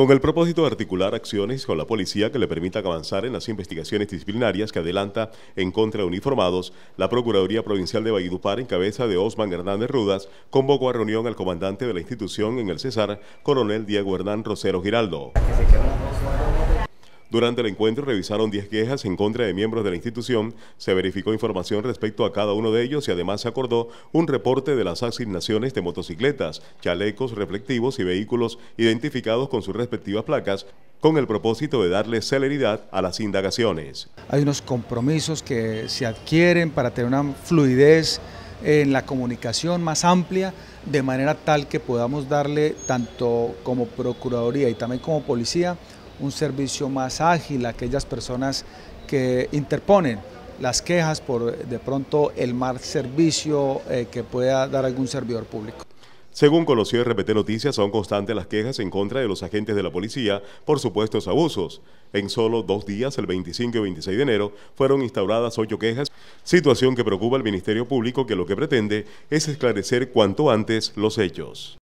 Con el propósito de articular acciones con la policía que le permita avanzar en las investigaciones disciplinarias que adelanta en contra de uniformados, la Procuraduría Provincial de Valledupar, en cabeza de Osman Hernández Rudas, convocó a reunión al comandante de la institución en el César, coronel Diego Hernán Rosero Giraldo. Durante el encuentro revisaron 10 quejas en contra de miembros de la institución, se verificó información respecto a cada uno de ellos y además se acordó un reporte de las asignaciones de motocicletas, chalecos reflectivos y vehículos identificados con sus respectivas placas con el propósito de darle celeridad a las indagaciones. Hay unos compromisos que se adquieren para tener una fluidez en la comunicación más amplia, de manera tal que podamos darle tanto como Procuraduría y también como Policía un servicio más ágil a aquellas personas que interponen las quejas por de pronto el mal servicio eh, que pueda dar algún servidor público. Según conoció RPT Noticias, son constantes las quejas en contra de los agentes de la policía por supuestos abusos. En solo dos días, el 25 y 26 de enero, fueron instauradas ocho quejas, situación que preocupa al Ministerio Público que lo que pretende es esclarecer cuanto antes los hechos.